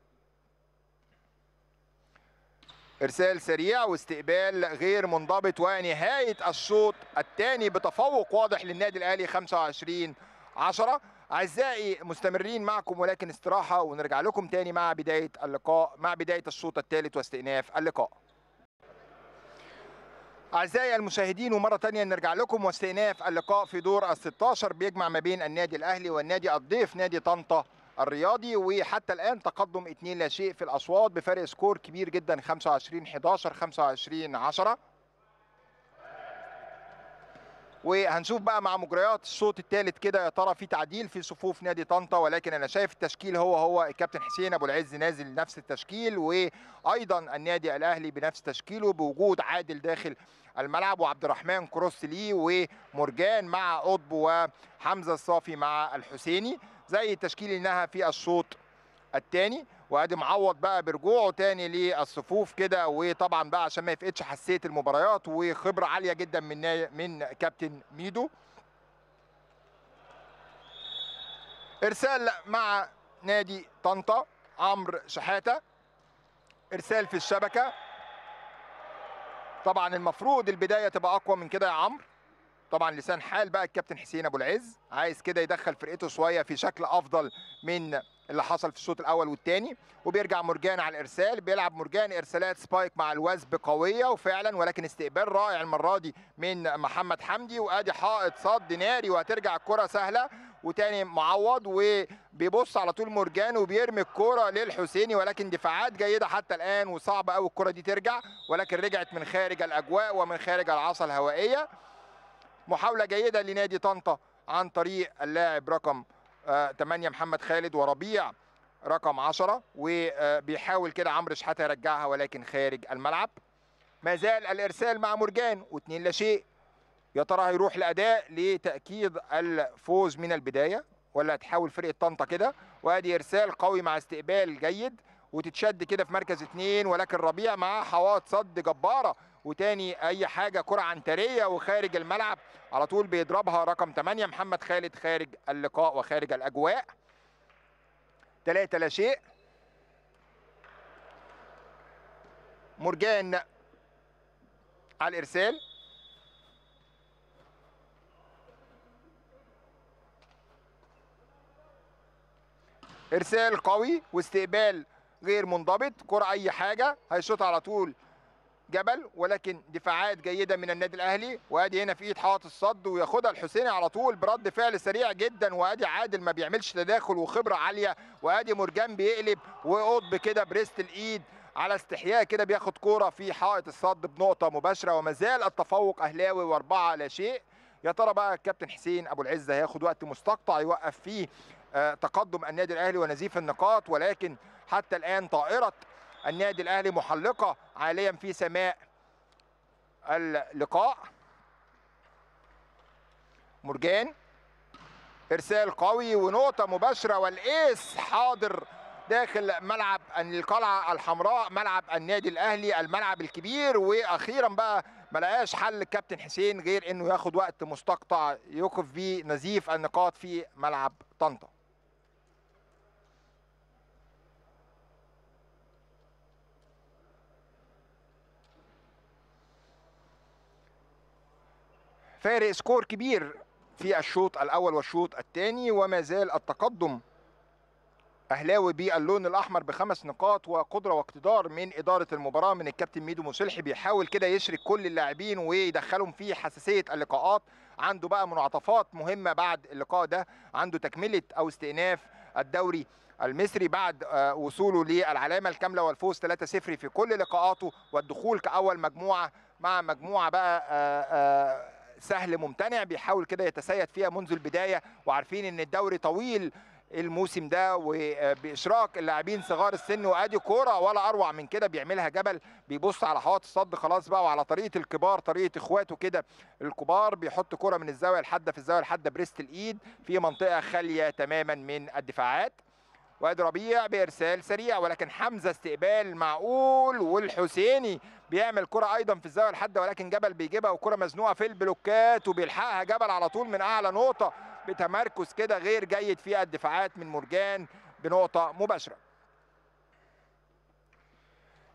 ارسال سريع واستقبال غير منضبط ونهايه الشوط الثاني بتفوق واضح للنادي الاهلي 25 10 اعزائي مستمرين معكم ولكن استراحه ونرجع لكم تاني مع بدايه اللقاء مع بدايه الشوط الثالث واستئناف اللقاء أعزائي المشاهدين ومرة تانية نرجع لكم واستئناف اللقاء في دور ال 16 بيجمع ما بين النادي الأهلي والنادي الضيف نادي طنطا الرياضي وحتى الان تقدم 2 لا شيء في الاصوات بفارق سكور كبير جدا 25 11 25 10 وهنشوف بقى مع مجريات الصوت الثالث كده يا ترى في تعديل في صفوف نادي طنطا ولكن انا شايف التشكيل هو هو الكابتن حسين ابو العز نازل نفس التشكيل وايضا النادي الاهلي بنفس تشكيله بوجود عادل داخل الملعب وعبد الرحمن كروس ليه ومرجان مع قطب وحمزه الصافي مع الحسيني زي التشكيل اللي في الشوط الثاني وادي معوض بقى برجوعه تاني للصفوف كده وطبعا بقى عشان ما يفقدش حسيه المباريات وخبره عاليه جدا من من كابتن ميدو ارسال مع نادي طنطا عمرو شحاته ارسال في الشبكه طبعا المفروض البدايه تبقى اقوى من كده يا عمرو طبعا لسان حال بقى الكابتن حسين ابو العز عايز كده يدخل فرقته شويه في شكل افضل من اللي حصل في الشوط الاول والثاني وبيرجع مرجان على الارسال بيلعب مرجان ارسالات سبايك مع الوزب قويه وفعلا ولكن استقبال رائع المره دي من محمد حمدي وادي حائط صد ناري وهترجع الكره سهله وتاني معوض وبيبص على طول مرجان وبيرمي الكره للحسيني ولكن دفاعات جيده حتى الان وصعب قوي الكره دي ترجع ولكن رجعت من خارج الاجواء ومن خارج العصا الهوائيه محاوله جيده لنادي طنطا عن طريق اللاعب رقم 8 آه، محمد خالد وربيع رقم 10 وبيحاول كده عمرو شحاته يرجعها ولكن خارج الملعب ما زال الارسال مع مرجان واثنين لا شيء يا ترى هيروح لاداء لتاكيد الفوز من البدايه ولا هتحاول فرقه طنطا كده وادي ارسال قوي مع استقبال جيد وتتشد كده في مركز اثنين ولكن ربيع معاه حواط صد جباره وتاني اي حاجه كره عنتريه وخارج الملعب على طول بيضربها رقم 8 محمد خالد خارج اللقاء وخارج الاجواء ثلاثة لا شيء مرجان على الارسال ارسال قوي واستقبال غير منضبط كرة اي حاجه هيشوط على طول جبل ولكن دفاعات جيده من النادي الاهلي وادي هنا في ايد حائط الصد وياخدها الحسيني على طول برد فعل سريع جدا وادي عادل ما بيعملش تداخل وخبره عاليه وادي مرجان بيقلب وقطب كده بريست الايد على استحياء كده بياخد كوره في حائط الصد بنقطه مباشره وما زال التفوق اهلاوي واربعه لا شيء يا ترى بقى الكابتن حسين ابو العزه هياخد وقت مستقطع يوقف فيه آه، تقدم النادي الاهلي ونزيف النقاط ولكن حتى الان طائره النادي الاهلي محلقه عاليا في سماء اللقاء مرجان ارسال قوي ونقطه مباشره والايس حاضر داخل ملعب القلعه الحمراء ملعب النادي الاهلي الملعب الكبير واخيرا بقى ما لقاش حل الكابتن حسين غير انه ياخد وقت مستقطع يوقف بيه نزيف النقاط في ملعب طنطا فارق سكور كبير في الشوط الاول والشوط الثاني وما زال التقدم اهلاوي باللون الاحمر بخمس نقاط وقدره واقتدار من اداره المباراه من الكابتن ميدو مسلحي بيحاول كده يشرك كل اللاعبين ويدخلهم في حساسيه اللقاءات عنده بقى منعطفات مهمه بعد اللقاء ده عنده تكمله او استئناف الدوري المصري بعد آه، وصوله للعلامه الكامله والفوز 3-0 في كل لقاءاته والدخول كاول مجموعه مع مجموعه بقى آه، آه، سهل ممتنع بيحاول كده يتسيد فيها منذ البدايه وعارفين ان الدوري طويل الموسم ده وباشراك اللاعبين صغار السن وادي كوره ولا اروع من كده بيعملها جبل بيبص على حوائط الصد خلاص بقى وعلى طريقه الكبار طريقه اخواته كده الكبار بيحط كوره من الزاويه الحاده في الزاويه الحاده بريست الايد في منطقه خاليه تماما من الدفاعات وادي ربيع بارسال سريع ولكن حمزه استقبال معقول والحسيني بيعمل كره ايضا في الزاويه الحاده ولكن جبل بيجيبها وكره مزنوقه في البلوكات وبيلحقها جبل على طول من اعلى نقطه بتمركز كده غير جيد في الدفاعات من مرجان بنقطه مباشره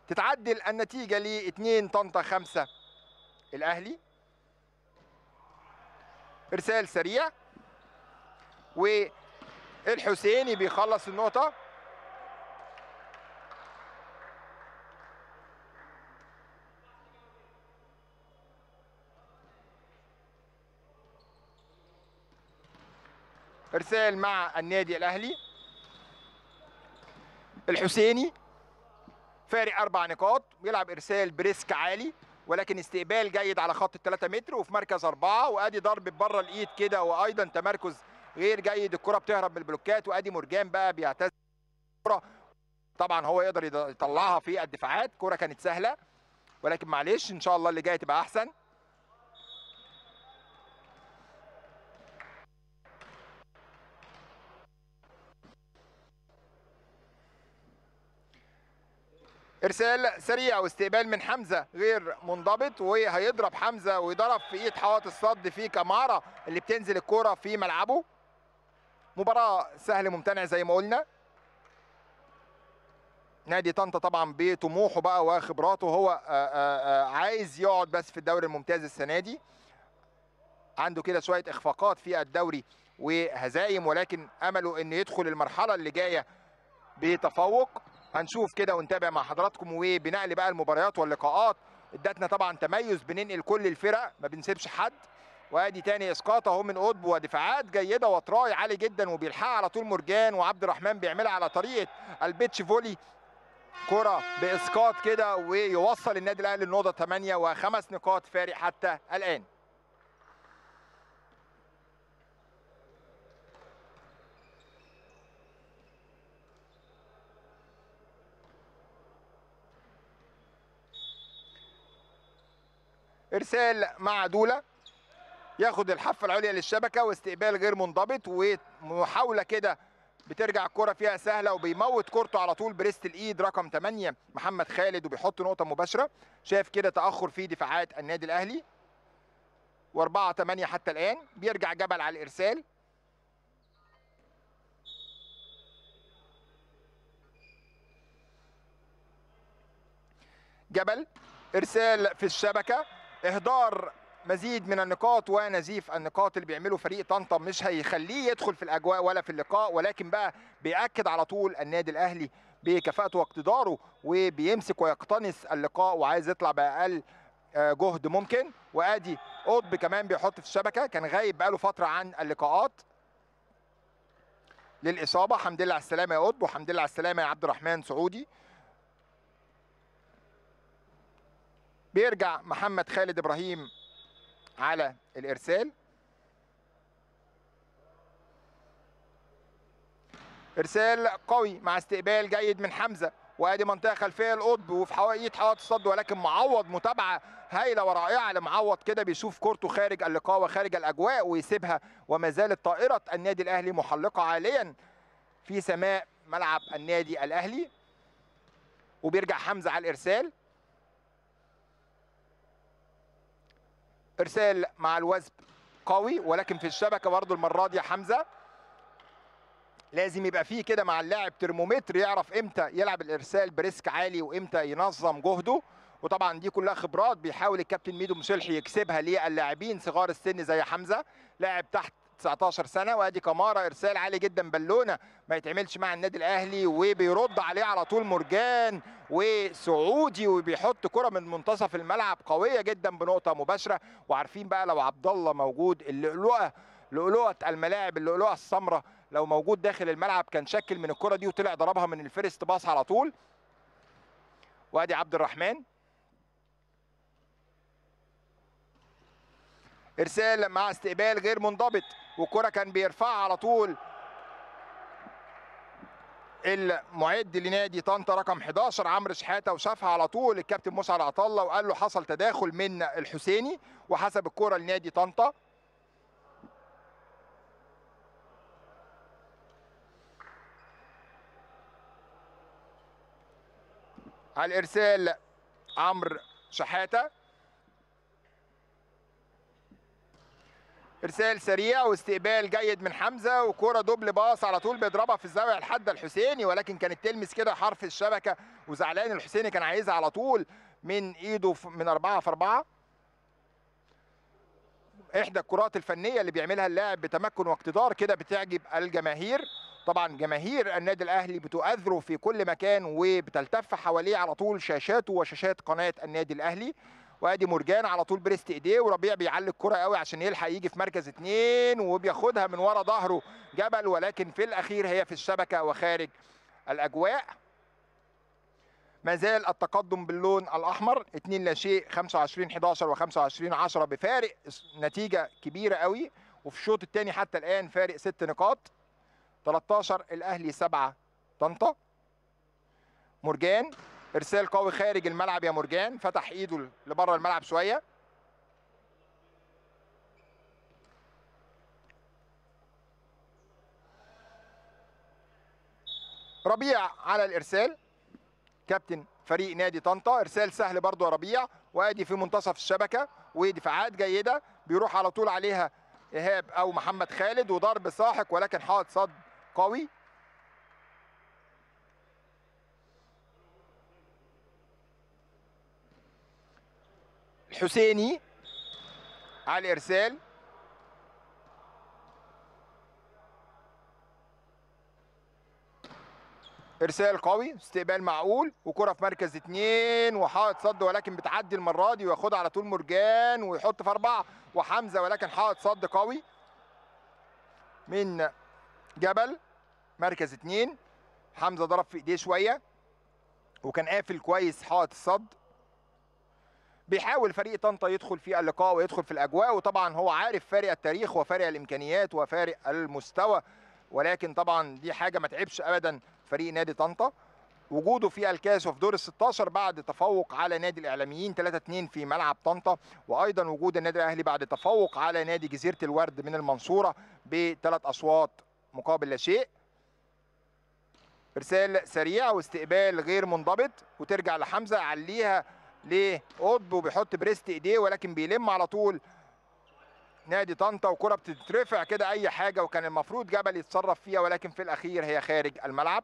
تتعدل النتيجه ل 2 طنطا 5 الاهلي ارسال سريع و الحسيني بيخلص النقطة ارسال مع النادي الاهلي الحسيني فارق اربع نقاط بيلعب ارسال بريسك عالي ولكن استقبال جيد على خط الثلاثة متر وفي مركز اربعه وادي ضرب بره الايد كده وايضا تمركز غير جيد الكره بتهرب من البلوكات وادي مرجان بقى بيعتز الكره طبعا هو يقدر يطلعها في الدفاعات كره كانت سهله ولكن معلش ان شاء الله اللي جاي تبقى احسن ارسال سريع واستقبال من حمزه غير منضبط وهيضرب حمزه ويضرب في ايد حائط الصد في كماره اللي بتنزل الكوره في ملعبه مباراه سهل ممتنع زي ما قلنا نادي طنطا طبعا بطموحه بقى وخبراته هو آه، آه، آه، عايز يقعد بس في الدوري الممتاز السنه دي عنده كده شويه اخفاقات في الدوري وهزايم ولكن امله انه يدخل المرحله اللي جايه بتفوق هنشوف كده ونتابع مع حضراتكم وبنقل بقى المباريات واللقاءات ادتنا طبعا تميز بننقل كل الفرق ما بنسيبش حد وادي تاني اسقاط اهو من قطب ودفاعات جيده وتراي عالي جدا وبيلحقها على طول مرجان وعبد الرحمن بيعملها على طريقه البيتش فولي كرة بإسقاط كده ويوصل النادي الأهلي النقطة 8 وخمس نقاط فارق حتى الآن. إرسال مع دولة ياخد الحافه العليا للشبكه واستقبال غير منضبط ومحاوله كده بترجع الكره فيها سهله وبيموت كورته على طول بريست الايد رقم 8 محمد خالد وبيحط نقطه مباشره شاف كده تاخر في دفاعات النادي الاهلي و4 8 حتى الان بيرجع جبل على الارسال جبل ارسال في الشبكه اهدار مزيد من النقاط ونزيف النقاط اللي بيعمله فريق طنطا مش هيخليه يدخل في الاجواء ولا في اللقاء ولكن بقى بياكد على طول النادي الاهلي بكفاءته واقتداره وبيمسك ويقتنص اللقاء وعايز يطلع باقل آه، جهد ممكن وادي قطب كمان بيحط في الشبكه كان غايب بقاله فتره عن اللقاءات للاصابه حمد لله على السلامه يا قطب وحمد لله على السلامه يا عبد الرحمن سعودي بيرجع محمد خالد ابراهيم على الارسال ارسال قوي مع استقبال جيد من حمزه وادي منطقه خلفيه القطب وفي حوائية حوائط الصد ولكن معوض متابعه هايله ورائعه لمعوض كده بيشوف كورته خارج اللقاء وخارج الاجواء ويسيبها وما زالت طائره النادي الاهلي محلقه عاليا في سماء ملعب النادي الاهلي وبيرجع حمزه على الارسال ارسال مع الوثب قوي ولكن في الشبكه برضه المره دي يا حمزه لازم يبقى فيه كده مع اللاعب ترمومتر يعرف امتى يلعب الارسال بريسك عالي وامتى ينظم جهده وطبعا دي كلها خبرات بيحاول الكابتن ميدو مسلحي يكسبها للاعبين صغار السن زي حمزه لاعب تحت 19 سنه وادي كماره ارسال عالي جدا بالونه ما يتعملش مع النادي الاهلي وبيرد عليه على طول مرجان وسعودي وبيحط كره من منتصف الملعب قويه جدا بنقطه مباشره وعارفين بقى لو عبد الله موجود اللؤلؤه لؤلؤه الملاعب اللؤلؤه السمراء لو موجود داخل الملعب كان شكل من الكره دي وطلع ضربها من الفيرست باص على طول وادي عبد الرحمن ارسال مع استقبال غير منضبط والكره كان بيرفعها على طول المعد لنادي طنطا رقم 11 عمرو شحاته وشافها على طول الكابتن مسعد عطله وقال له حصل تداخل من الحسيني وحسب الكره لنادي طنطا على الارسال عمرو شحاته ارسال سريع واستقبال جيد من حمزه وكره دوبل باص على طول بيضربها في الزاويه الحاده الحسيني ولكن كانت تلمس كده حرف الشبكه وزعلان الحسيني كان عايزها على طول من ايده من اربعه في اربعه احدى الكرات الفنيه اللي بيعملها اللاعب بتمكن واقتدار كده بتعجب الجماهير طبعا جماهير النادي الاهلي بتؤذره في كل مكان وبتلتف حواليه على طول شاشاته وشاشات قناه النادي الاهلي وادي مرجان على طول بريست ايديه وربيع بيعلي الكره قوي عشان يلحق يجي في مركز اثنين وبياخدها من ورا ظهره جبل ولكن في الاخير هي في الشبكه وخارج الاجواء ما زال التقدم باللون الاحمر 2 لا شيء 25 11 و25 10 بفارق نتيجه كبيره قوي وفي الشوط الثاني حتى الان فارق ست نقاط 13 الاهلي 7 طنطا مرجان ارسال قوي خارج الملعب يا مرجان فتح ايده لبره الملعب شويه ربيع على الارسال كابتن فريق نادي طنطا ارسال سهل برضو يا ربيع وادي في منتصف الشبكه ودفاعات جيده بيروح على طول عليها ايهاب او محمد خالد وضرب ساحق ولكن حائط صد قوي الحسيني على الارسال ارسال قوي استقبال معقول وكره في مركز اثنين وحائط صد ولكن بتعدي المره دي وياخدها على طول مرجان ويحط في اربعه وحمزه ولكن حائط صد قوي من جبل مركز اثنين حمزه ضرب في ايديه شويه وكان قافل كويس حائط الصد بيحاول فريق طنطا يدخل في اللقاء ويدخل في الاجواء وطبعا هو عارف فارق التاريخ وفارق الامكانيات وفارق المستوى ولكن طبعا دي حاجه ما تعبش ابدا فريق نادي طنطا وجوده في الكاس وفي دور ال 16 بعد تفوق على نادي الاعلاميين 3 2 في ملعب طنطا وايضا وجود النادي الاهلي بعد تفوق على نادي جزيره الورد من المنصوره بثلاث اصوات مقابل لا شيء ارسال سريع واستقبال غير منضبط وترجع لحمزه عليها لقطب وبيحط بريست ايديه ولكن بيلم على طول نادي طنطا وكره بتترفع كده اي حاجه وكان المفروض جبل يتصرف فيها ولكن في الاخير هي خارج الملعب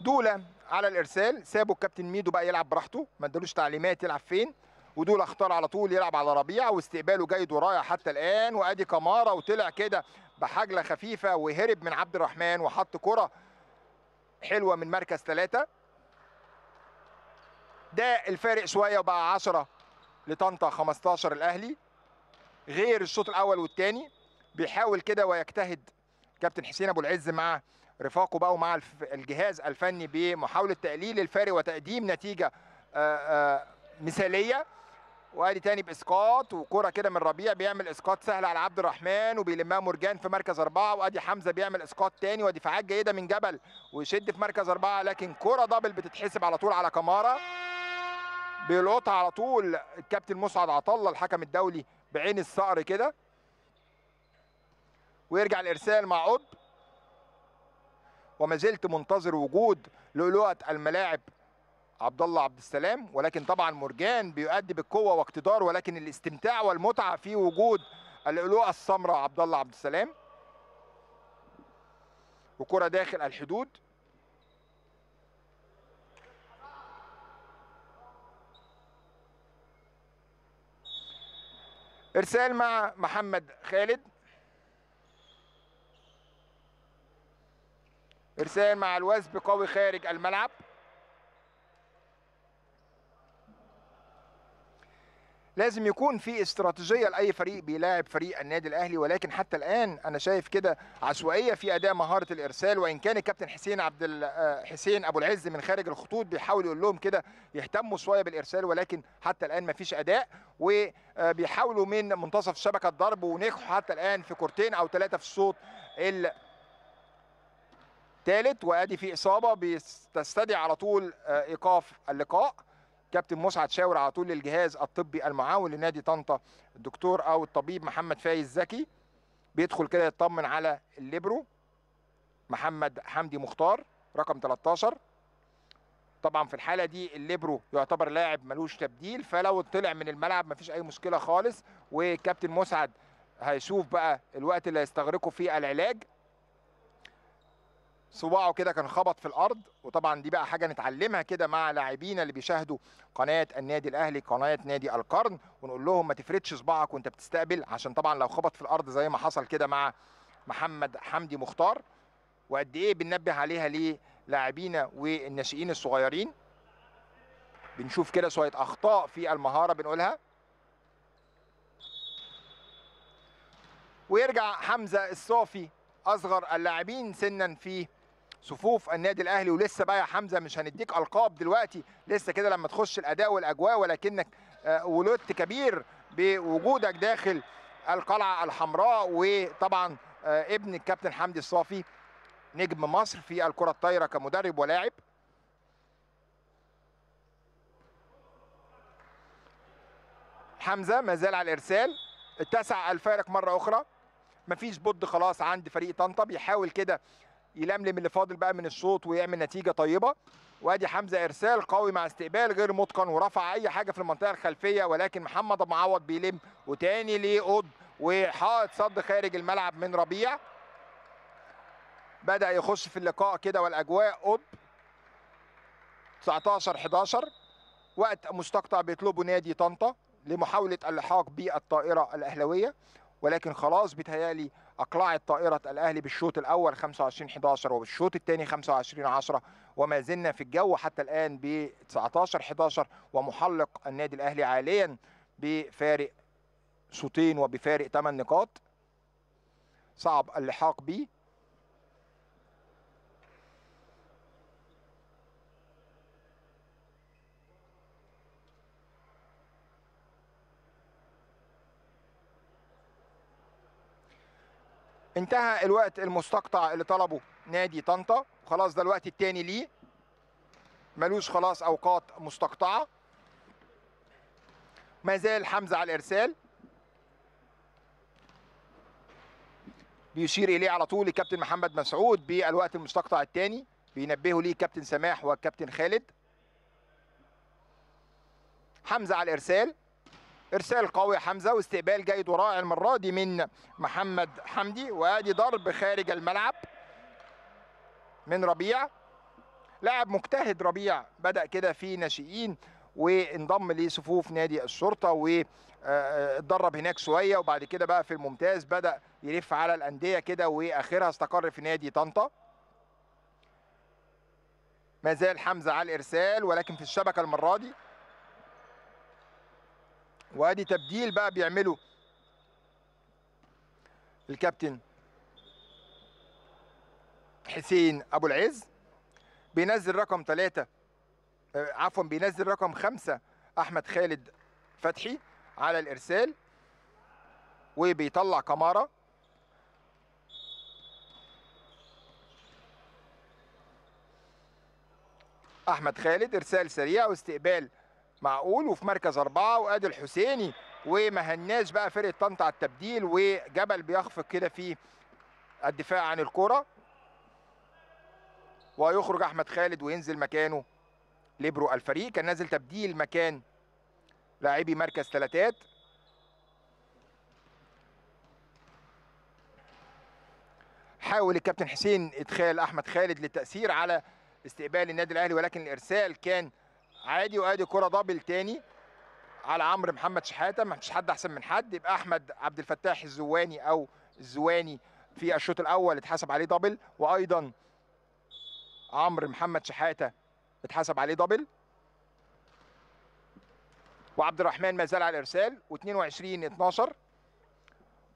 دوله على الارسال سابوا الكابتن ميدو بقى يلعب براحته ما ادالوش تعليمات يلعب فين ودول اختار على طول يلعب على ربيعه واستقباله جيد ورايح حتى الان وادي كماره وطلع كده بحجله خفيفه وهرب من عبد الرحمن وحط كره حلوه من مركز ثلاثه ده الفارق شويه وبقى 10 لطنطا 15 الاهلي غير الشوط الاول والثاني بيحاول كده ويجتهد كابتن حسين ابو العز مع رفاقه بقى ومع الجهاز الفني بمحاوله تقليل الفارق وتقديم نتيجه آه، آه، مثاليه وادي تاني باسقاط وكره كده من ربيع بيعمل اسقاط سهل على عبد الرحمن وبيلمها مرجان في مركز اربعه وادي حمزه بيعمل اسقاط تاني ودفاعات جيده من جبل ويشد في مركز اربعه لكن كره دبل بتتحسب على طول على كماره بيلقطها على طول الكابتن مسعد عطله الحكم الدولي بعين الصقر كده ويرجع الارسال مع عضب وما زلت منتظر وجود لؤلؤه الملاعب عبد الله عبد السلام ولكن طبعا مرجان بيؤدي بالقوه واقتدار ولكن الاستمتاع والمتعه في وجود الالوه السمراء عبد الله عبد السلام وكره داخل الحدود ارسال مع محمد خالد ارسال مع الوزب قوي خارج الملعب لازم يكون في استراتيجيه لاي فريق بيلاعب فريق النادي الاهلي ولكن حتى الان انا شايف كده عشوائيه في اداء مهاره الارسال وان كان الكابتن حسين عبد آه، حسين ابو العز من خارج الخطوط بيحاول يقول لهم كده يهتموا شويه بالارسال ولكن حتى الان ما فيش اداء وبيحاولوا آه، من منتصف شبكه الضرب ونجحوا حتى الان في كورتين او ثلاثه في الشوط الثالث وادي في اصابه بتستدعي على طول آه، ايقاف اللقاء كابتن مسعد شاور على طول للجهاز الطبي المعاون لنادي طنطا الدكتور او الطبيب محمد فايز زكي بيدخل كده يطمن على الليبرو محمد حمدي مختار رقم 13 طبعا في الحاله دي الليبرو يعتبر لاعب ملوش تبديل فلو طلع من الملعب مفيش اي مشكله خالص وكابتن مسعد هيشوف بقى الوقت اللي هيستغرقه في العلاج صباعه كده كان خبط في الارض وطبعا دي بقى حاجه نتعلمها كده مع لاعبينا اللي بيشاهدوا قناه النادي الاهلي قناه نادي القرن ونقول لهم ما تفردش صباعك وانت بتستقبل عشان طبعا لو خبط في الارض زي ما حصل كده مع محمد حمدي مختار وقد ايه بننبه عليها للاعبينا والناشئين الصغيرين بنشوف كده شويه اخطاء في المهاره بنقولها ويرجع حمزه الصافي اصغر اللاعبين سنا في صفوف النادي الاهلي ولسه بقى يا حمزه مش هنديك القاب دلوقتي لسه كده لما تخش الاداء والاجواء ولكنك آه، ولدت كبير بوجودك داخل القلعه الحمراء وطبعا آه، ابن الكابتن حمدي الصافي نجم مصر في الكره الطايره كمدرب ولاعب حمزه ما زال على الارسال اتسع الفارق مره اخرى مفيش بد خلاص عند فريق طنطا بيحاول كده يلملم اللي فاضل بقى من الشوط ويعمل نتيجه طيبه وادي حمزه ارسال قوي مع استقبال غير متقن ورفع اي حاجه في المنطقه الخلفيه ولكن محمد ابو معوض بيلم وتاني ليه قض وحائط صد خارج الملعب من ربيع بدا يخش في اللقاء كده والاجواء قض 19 11 وقت مستقطع بيطلبه نادي طنطا لمحاوله اللحاق بالطائره الاهلاويه ولكن خلاص بيتهيالي اقلعت طائره الاهلي بالشوط الاول 25 11 وبالشوط الثاني 25 10 وما زلنا في الجو حتى الان ب 19 11 ومحلق النادي الاهلي عاليا بفارق شوطين وبفارق 8 نقاط صعب اللحاق بيه انتهى الوقت المستقطع اللي طلبه نادي طنطا خلاص ده الوقت الثاني ليه ملوش خلاص اوقات مستقطعه ما زال حمزه على الارسال بيشير اليه على طول الكابتن محمد مسعود بالوقت المستقطع الثاني بينبهوا ليه كابتن سماح والكابتن خالد حمزه على الارسال ارسال قوي حمزه واستقبال جيد ورائع المره دي من محمد حمدي وادي ضرب خارج الملعب من ربيع لاعب مجتهد ربيع بدا كده في ناشئين وانضم لصفوف نادي الشرطه واتدرب آه، آه، هناك شويه وبعد كده بقى في الممتاز بدا يلف على الانديه كده واخرها استقر في نادي طنطا ما زال حمزه على الارسال ولكن في الشبكه المره دي وادي تبديل بقى بيعمله الكابتن حسين ابو العز بينزل رقم ثلاثة آه، عفوا بينزل رقم خمسة احمد خالد فتحي على الارسال وبيطلع كمارة احمد خالد ارسال سريع واستقبال معقول وفي مركز اربعه وادي الحسيني وما هناش بقى فرقه طنطا على التبديل وجبل بيخفق كده في الدفاع عن الكره ويخرج احمد خالد وينزل مكانه ليبرو الفريق كان نازل تبديل مكان لاعبي مركز ثلاثات حاول الكابتن حسين ادخال احمد خالد للتاثير على استقبال النادي الاهلي ولكن الارسال كان عادي وادي كره دبل تاني على عمرو محمد شحاته ما فيش حد احسن من حد يبقى احمد عبد الفتاح الزواني او الزواني في الشوط الاول اتحسب عليه دبل وايضا عمرو محمد شحاته اتحسب عليه دبل وعبد الرحمن ما زال على الارسال و22 12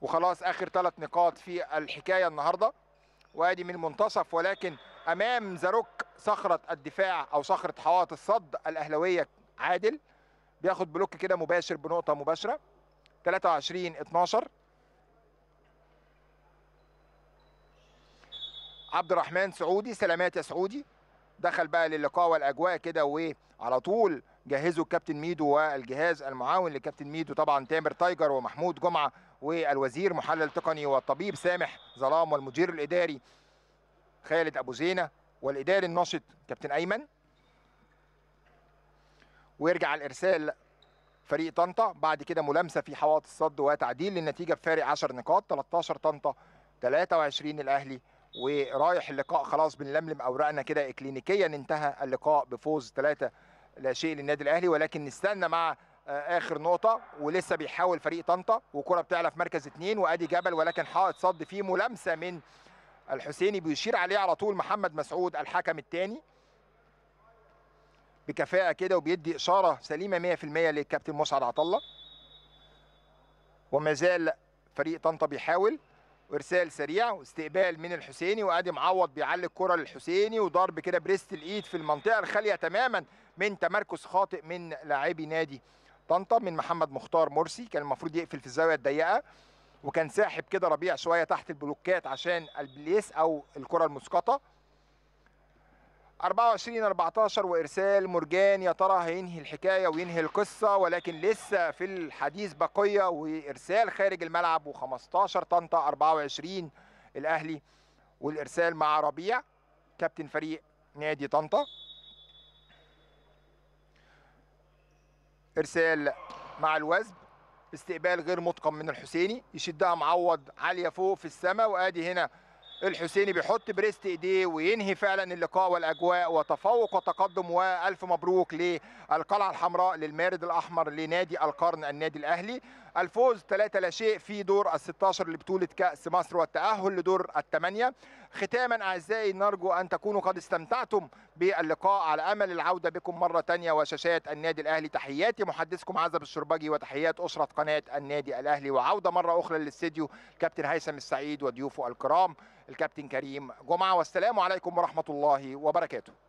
وخلاص اخر ثلاث نقاط في الحكايه النهارده وادي من منتصف ولكن امام زاروك صخره الدفاع او صخره حوائط الصد الاهلاويه عادل بياخد بلوك كده مباشر بنقطه مباشره 23 12 عبد الرحمن سعودي سلامات يا سعودي دخل بقى للقاء والاجواء كده وعلى طول جهزوا الكابتن ميدو والجهاز المعاون لكابتن ميدو طبعا تامر تايجر ومحمود جمعه والوزير محلل تقني والطبيب سامح ظلام والمدير الاداري خالد ابو زينه والاداري الناشط كابتن ايمن ويرجع الارسال فريق طنطا بعد كده ملامسه في حوائط الصد وتعديل للنتيجه بفارق 10 نقاط 13 طنطا 23 الاهلي ورايح اللقاء خلاص بنلملم اوراقنا كده اكلينيكيا انتهى اللقاء بفوز 3 لا شيء للنادي الاهلي ولكن نستنى مع اخر نقطه ولسه بيحاول فريق طنطا وكره بتعلى في مركز اثنين وادي جبل ولكن حائط صد فيه ملامسه من الحسيني بيشير عليه على طول محمد مسعود الحكم الثاني بكفاءه كده وبيدي اشاره سليمه 100% للكابتن مسعد عطله وما زال فريق طنطا بيحاول وارسال سريع واستقبال من الحسيني وادي معوض بيعلي الكره للحسيني وضرب كده بريست الايد في المنطقه الخاليه تماما من تمركز خاطئ من لاعبي نادي طنطا من محمد مختار مرسي كان المفروض يقفل في الزاويه الضيقه وكان ساحب كده ربيع شويه تحت البلوكات عشان البليس او الكره المسقطه 24 14 وارسال مرجان يا ترى هينهي الحكايه وينهي القصه ولكن لسه في الحديث بقيه وارسال خارج الملعب و15 طنطا 24 الاهلي والارسال مع ربيع كابتن فريق نادي طنطا ارسال مع الوزب استقبال غير متقن من الحسيني يشدها معوض عاليه فوق في السماء وادي هنا الحسيني بيحط بريست ايديه وينهي فعلا اللقاء والاجواء وتفوق وتقدم والف مبروك للقلعه الحمراء للمارد الاحمر لنادي القرن النادي الاهلي الفوز 3 لا شيء في دور ال 16 لبطوله كاس مصر والتاهل لدور الثمانيه ختاما اعزائي نرجو ان تكونوا قد استمتعتم باللقاء على امل العوده بكم مره ثانيه وشاشات النادي الاهلي تحياتي محدثكم عزب الشربجي وتحيات اسره قناه النادي الاهلي وعوده مره اخرى للاستديو كابتن هيثم السعيد وضيوفه الكرام الكابتن كريم جمعه والسلام عليكم ورحمه الله وبركاته